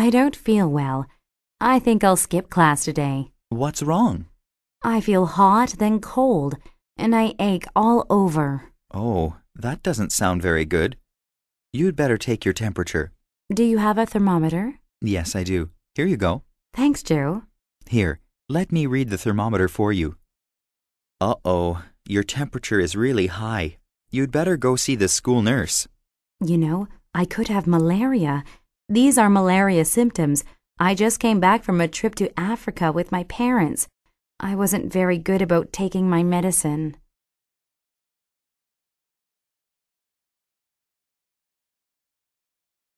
I don't feel well. I think I'll skip class today. What's wrong? I feel hot, then cold, and I ache all over. Oh, that doesn't sound very good. You'd better take your temperature. Do you have a thermometer? Yes, I do. Here you go. Thanks, Joe. Here, let me read the thermometer for you. Uh oh, your temperature is really high. You'd better go see the school nurse. You know, I could have malaria these are malaria symptoms. I just came back from a trip to Africa with my parents. I wasn't very good about taking my medicine.